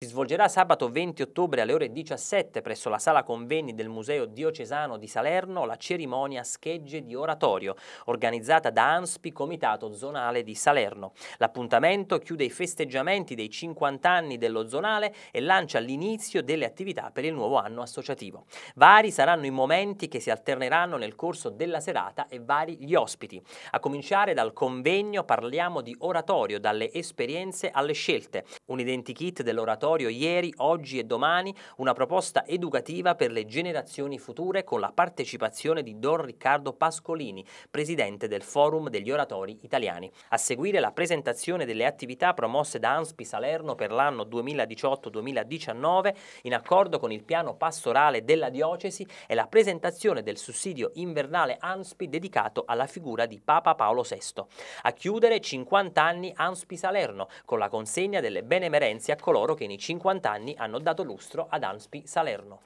Si svolgerà sabato 20 ottobre alle ore 17 presso la sala convegni del Museo Diocesano di Salerno la cerimonia Schegge di Oratorio, organizzata da ANSPI Comitato Zonale di Salerno. L'appuntamento chiude i festeggiamenti dei 50 anni dello zonale e lancia l'inizio delle attività per il nuovo anno associativo. Vari saranno i momenti che si alterneranno nel corso della serata e vari gli ospiti. A cominciare dal convegno parliamo di oratorio, dalle esperienze alle scelte, un identikit dell'oratorio ieri, oggi e domani, una proposta educativa per le generazioni future con la partecipazione di Don Riccardo Pascolini, presidente del Forum degli Oratori Italiani. A seguire la presentazione delle attività promosse da ANSPI Salerno per l'anno 2018-2019 in accordo con il piano pastorale della diocesi e la presentazione del sussidio invernale ANSPI dedicato alla figura di Papa Paolo VI. A chiudere 50 anni ANSPI Salerno con la consegna delle belle benemerenze a coloro che nei 50 anni hanno dato lustro ad Anspi Salerno.